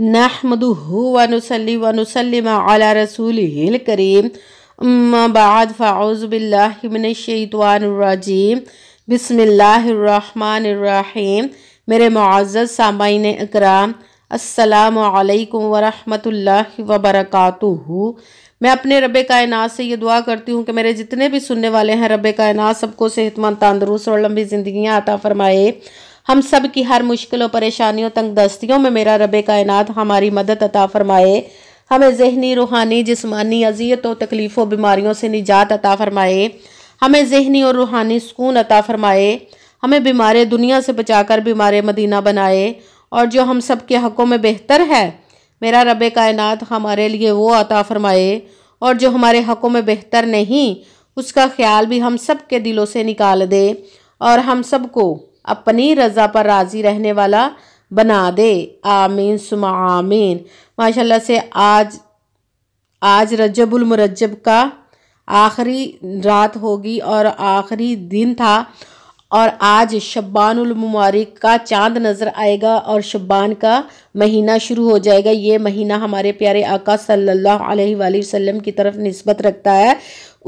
नहमदली वनसलम अला रसूल करीम अम्माबाद फ़ाउज़बिल्लाशवानरजीम बसमीम मेरे मुआज़ सामाइन अकराम असलकम वरहमल वबरक मैं अपने रब कायनात से ये दुआ करती हूँ कि मेरे जितने भी सुनने वाले हैं रब कायनात सबको सेहतमंद तंदरुस्त और लंबी ज़िंदियाँ आता फ़रमाए हम सब की हर मुश्किलों परेशानियों तंग दस्तियों में मेरा रब कायनात हमारी मदद अता फरमाए हमें जहनी रूहानी जिसमानी अजियतों तकलीफ़ों बीमारियों से निजात अता फरमाए हमें जहनी और रूहानी सुकून अता फरमाए हमें बीमार दुनिया से बचाकर बीमार मदीना बनाए और जो हम सब के हक़ों में बेहतर है मेरा रब कायनात हमारे लिए वो अता फरमाए और जो हमारे हक़ों में बेहतर नहीं उसका ख्याल भी हम सब के दिलों से निकाल दे और हम सबको अपनी रज़ा पर राज़ी रहने वाला बना दे आमीन सुम आमीन माशाल्लाह से आज आज रजबुलमरजब का आखिरी रात होगी और आखिरी दिन था और आज शब्बानमारिक का चांद नज़र आएगा और शब्बान का महीना शुरू हो जाएगा ये महीना हमारे प्यारे आका सल्लल्लाहु अलैहि वसल्लम की तरफ नस्बत रखता है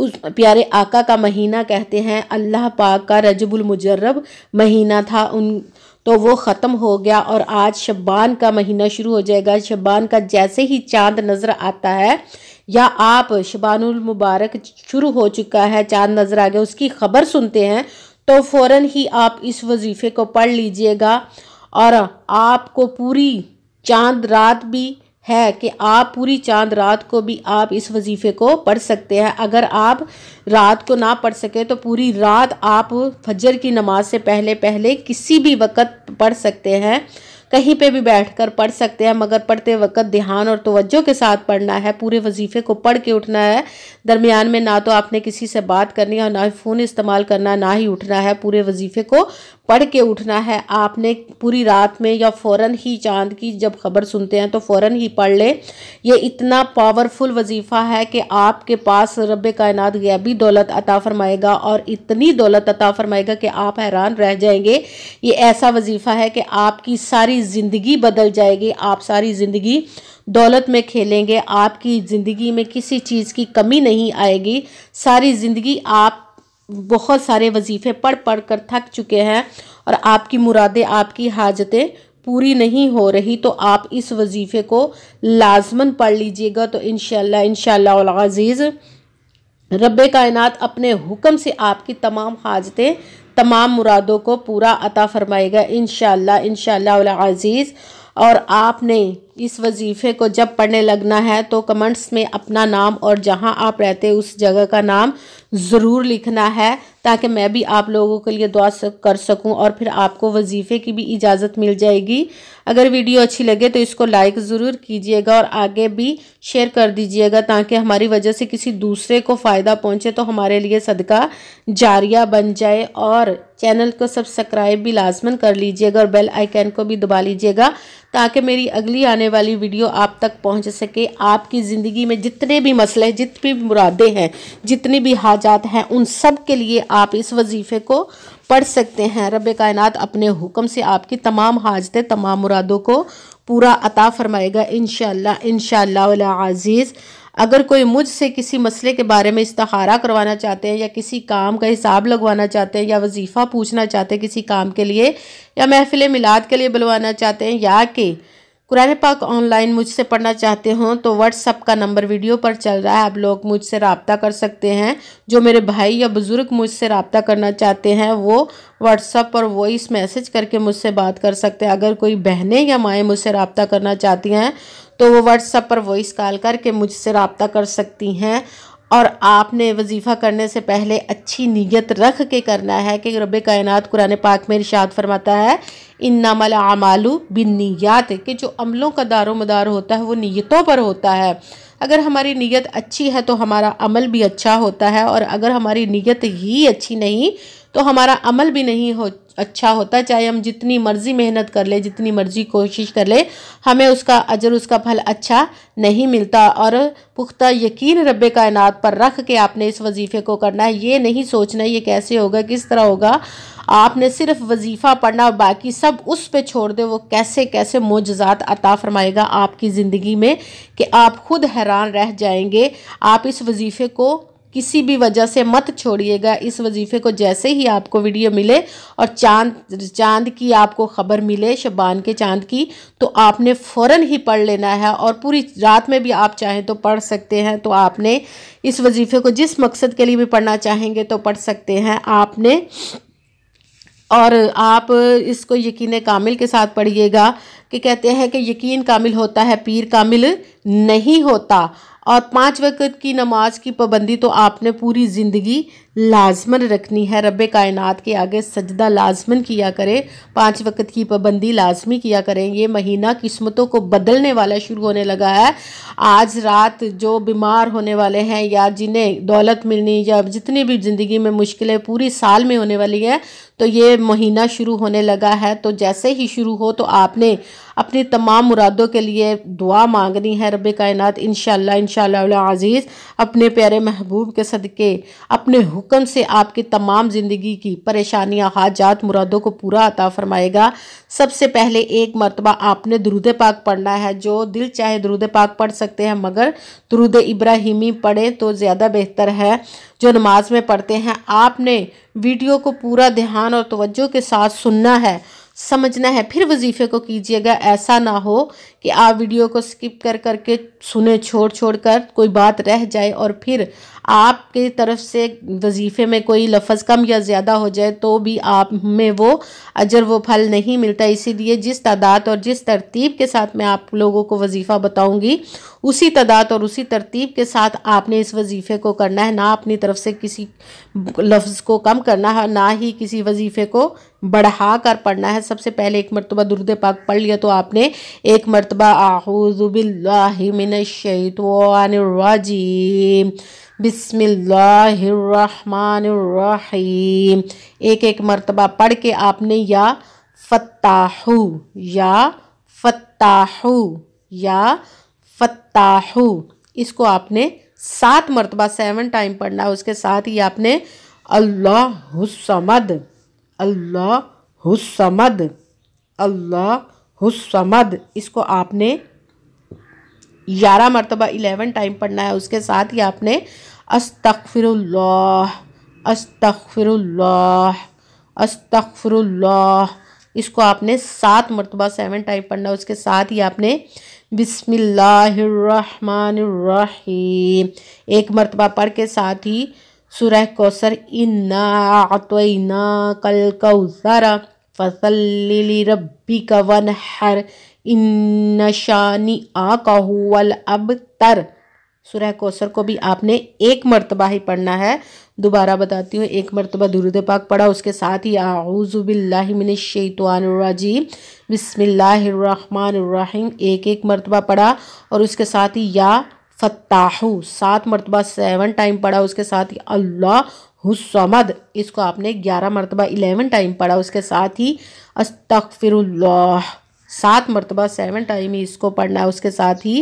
उस प्यारे आका का महीना कहते हैं अल्लाह पाक का रजबुल मुजरब महीना था उन तो वो ख़त्म हो गया और आज शब्बान का महीना शुरू हो जाएगा शब्बान का जैसे ही चांद नज़र आता है या आप शबानुल मुबारक शुरू हो चुका है चांद नज़र आ गया उसकी ख़बर सुनते हैं तो फ़ौर ही आप इस वजीफ़े को पढ़ लीजिएगा और आपको पूरी चांद रात भी है कि आप पूरी चांद रात को भी आप इस वजीफ़े को पढ़ सकते हैं अगर आप रात को ना पढ़ सके तो पूरी रात आप फजर की नमाज से पहले पहले किसी भी वक्त पढ़ सकते हैं कहीं पे भी बैठकर पढ़ सकते हैं मगर पढ़ते वक्त ध्यान और तवज्जो के साथ पढ़ना है पूरे वजीफे को पढ़ के उठना है दरमियान में ना तो आपने किसी से बात करनी है और ना ही फ़ोन इस्तेमाल करना ना ही उठना है पूरे वजीफे को पढ़ के उठना है आपने पूरी रात में या फ़ौर ही चांद की जब खबर सुनते हैं तो फ़ौर ही पढ़ लें यह इतना पावरफुल वजीफ़ा है कि आपके पास रब कायनात गैबी दौलत अता फरमाएगा और इतनी दौलत अता फरमाएगा कि आप हैरान रह जाएंगे ये ऐसा वजीफ़ा है कि आपकी सारी सारी ज़िंदगी बदल जाएगी आप सारी ज़िंदगी दौलत में खेलेंगे आपकी ज़िंदगी में किसी चीज़ की कमी नहीं आएगी सारी ज़िंदगी आप बहुत सारे वजीफ़े पढ़ पढ़ कर थक चुके हैं और आपकी मुरादें आपकी हाजतें पूरी नहीं हो रही तो आप इस वजीफ़े को लाजमन पढ़ लीजिएगा तो इन शजीज़ रब कायनात अपने हुक्म से आपकी तमाम हाजतें तमाम मुरादों को पूरा अता फरमाएगा इन शाह इन शाह अज़ीज़ और आपने इस वजीफ़े को जब पढ़ने लगना है तो कमेंट्स में अपना नाम और जहां आप रहते हैं उस जगह का नाम ज़रूर लिखना है ताकि मैं भी आप लोगों के लिए दुआ कर सकूं और फिर आपको वजीफ़े की भी इजाज़त मिल जाएगी अगर वीडियो अच्छी लगे तो इसको लाइक ज़रूर कीजिएगा और आगे भी शेयर कर दीजिएगा ताकि हमारी वजह से किसी दूसरे को फ़ायदा पहुँचे तो हमारे लिए सदका जारिया बन जाए और चैनल को सब्सक्राइब भी लाजमन कर लीजिएगा और बेल आइकन को भी दबा लीजिएगा ताकि मेरी अगली आने वाली वीडियो आप तक पहुंच सके आपकी ज़िंदगी में जितने भी मसले जितने भी मुरादे हैं जितनी भी हाजात हैं उन सब के लिए आप इस वजीफ़े को पढ़ सकते हैं रब कायनात अपने हुक्म से आपकी तमाम हाजतें तमाम मुरादों को पूरा अता फरमाएगा इन शाह इन शाला आज़ीज़ अगर कोई मुझसे किसी मसले के बारे में इस्तारा करवाना चाहते हैं या किसी काम का हिसाब लगवाना चाहते हैं या वजीफ़ा पूछना चाहते हैं किसी काम के लिए या महफिल मिलाद के लिए बुलवाना चाहते हैं या कि कुरान पाक ऑनलाइन मुझसे पढ़ना चाहते हों तो व्हाट्सअप का नंबर वीडियो पर चल रहा है आप लोग मुझसे रबता कर सकते हैं जो मेरे भाई या बुज़ुर्ग मुझसे रबता करना चाहते हैं वो व्हाट्सअप पर वॉइस मैसेज करके मुझसे बात कर सकते हैं अगर कोई बहनें या माएँ मुझसे रबता करना चाहती हैं तो वो व्हाट्सअप पर वॉइस कॉल करके मुझसे रबता कर सकती हैं और आपने वजीफ़ा करने से पहले अच्छी नीयत रख के करना है कि रब कायन कुरान पाक में इर्शाद फरमाता है इन नामल आमालू बिन नीयात कि जो अमलों का दारो मदार होता है वो नीयतों पर होता है अगर हमारी नीयत अच्छी है तो हमारा अमल भी अच्छा होता है और अगर हमारी नीयत ही अच्छी नहीं तो हमारा अमल भी नहीं हो अच्छा होता चाहे हम जितनी मर्ज़ी मेहनत कर ले जितनी मर्ज़ी कोशिश कर ले हमें उसका अजर उसका फल अच्छा नहीं मिलता और पुख्ता यकीन रब कायनात पर रख के आपने इस वजीफ़े को करना है ये नहीं सोचना ये कैसे होगा किस तरह होगा आपने सिर्फ वजीफ़ा पढ़ना बाकी सब उस पर छोड़ दे वो कैसे कैसे मोजात अता फरमाएगा आपकी ज़िंदगी में कि आप खुद हैरान रह जाएंगे आप इस वजीफ़े को किसी भी वजह से मत छोड़िएगा इस वजीफ़े को जैसे ही आपको वीडियो मिले और चांद चांद की आपको ख़बर मिले शबान के चांद की तो आपने फ़ौर ही पढ़ लेना है और पूरी रात में भी आप चाहें तो पढ़ सकते हैं तो आपने इस वजीफ़े को जिस मकसद के लिए भी पढ़ना चाहेंगे तो पढ़ सकते हैं आपने और आप इसको यकीन कामिल के साथ पढ़िएगा कि कहते हैं कि यकीन कामिल होता है पीर कामिल नहीं होता और पाँच वक़्त की नमाज की पाबंदी तो आपने पूरी ज़िंदगी लाजमन रखनी है रब कायनात के आगे सजदा लाजमन किया करें पाँच वक़्त की पाबंदी लाजमी किया करें ये महीना किस्मतों को बदलने वाला शुरू होने लगा है आज रात जो बीमार होने वाले हैं या जिन्हें दौलत मिलनी या जितनी भी ज़िंदगी में मुश्किलें पूरी साल में होने वाली है तो ये महीना शुरू होने लगा है तो जैसे ही शुरू हो तो आपने अपनी तमाम मुरादों के लिए दुआ मांगनी है रब कायनत इन शज़ीज़ अपने प्यारे महबूब के सदक़े अपने हुक्म से आपकी तमाम ज़िंदगी की परेशानियाँ हाजात मुरादों को पूरा अता फ़रमाएगा सबसे पहले एक मरतबा आपने दरुद पाक पढ़ना है जो दिल चाहे दरुद पाक पढ़ सकते हैं मगर दरुद इब्राहिमी पढ़ें तो ज़्यादा बेहतर है जो नमाज में पढ़ते हैं आपने वीडियो को पूरा ध्यान और तवज्जो के साथ सुनना है समझना है फिर वजीफे को कीजिएगा ऐसा ना हो कि आप वीडियो को स्किप कर करके सुने छोड़ छोड़ कर कोई बात रह जाए और फिर आपकी तरफ से वजीफ़े में कोई लफज कम या ज़्यादा हो जाए तो भी आप में वो अजर वो फल नहीं मिलता इसीलिए जिस तादाद और जिस तरतीब के साथ मैं आप लोगों को वजीफ़ा बताऊँगी उसी तादाद और उसी तरतीब के साथ आपने इस वजीफ़े को करना है ना अपनी तरफ से किसी लफ्ज़ को कम करना है ना ही किसी वजीफ़े को बढ़ा कर पढ़ना है सबसे पहले एक मरतबा दुरुद पाक पढ़ लिया तो आपने एक मरतबा आहुज़ुबिल्लामिनशैतवानरजीम बिस्मिल्लाहिर्रहमानिर्रहीम एक एक मरतबा पढ़ के आपने या फ़त्ताहु या फ़त्ताहु या फ़त्ताहु इसको आपने सात मरतबा सेवन टाइम पढ़ना है उसके साथ ही आपने अल्लाह हुसमद अल्लाह हुसमद अल्लाह हुसमद इसको आपने ग्यारह मरतबा इलेवन टाइम पढ़ना है उसके साथ ही आपने अस्तफ़िरुल्लाह अस्तफ़िरुल्लाह अस्तफ़िरुल्लाह इसको आपने सात मरतबा सेवन टाइम पढ़ना है उसके साथ ही आपने बिसमीम एक मरतबा पढ़ के साथ ही सुरह कौसर इन्ना आतना कल कौसरा फसल्ली रब्बी का वन हर इन शानी आ का अब तर सुरह कोसर को भी आपने एक मरतबा ही पढ़ना है दोबारा बताती हूँ एक मरतबा दुरुद पाक पढ़ा उसके साथ ही आउज़बिल्लिमिनशैतवानरजीम बिसमीम एक एक मरतबा पढ़ा और उसके साथ ही या फत्ताहू सात मरतबा सेवन टाइम पढ़ा उसके साथ ही अल्लाह हुसमद इसको आपने ग्यारह मरतबा इलेवन टाइम पढ़ा उसके साथ ही अस्तफिर सात मरतबा सेवन टाइम ही इसको पढ़ना है उसके साथ ही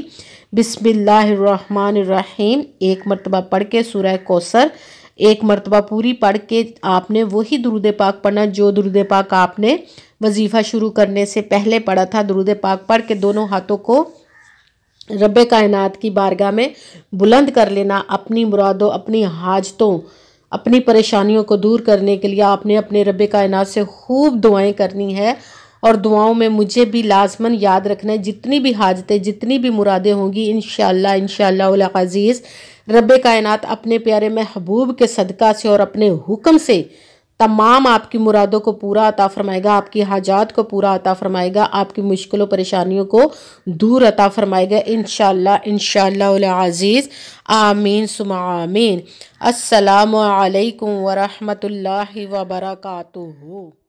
बिसमिल्लाहमानीम एक मरतबा पढ़ के सुरह कोसर एक मरतबा पूरी पढ़ के आपने वही दुरुद पाक पढ़ना जो दुरुद पाक आपने वजीफ़ा शुरू करने से पहले पढ़ा था दुरुद पाक पढ़ के दोनों हाथों को रब कायनात की बारगाह में बुलंद कर लेना अपनी मुरादों अपनी हाजतों अपनी परेशानियों को दूर करने के लिए आपने अपने रब कायनात से खूब दुआएं करनी है और दुआओं में मुझे भी लाजमन याद रखना है जितनी भी हाजतें जितनी भी मुरादें होंगी इन शाला शजीज़ रब कायनात अपने प्यारे महबूब के सदका से और अपने हुक्म से तमाम आपकी मुरादों को पूरा अता फरमाएगा आपकी हाजात को पूरा अता फरमाएगा आपकी मुश्किलों परेशानियों को दूर अता फरमाएगा इन शाला आज़ीज़ आमीन सुम आमीन असलकम वरहमल वर्का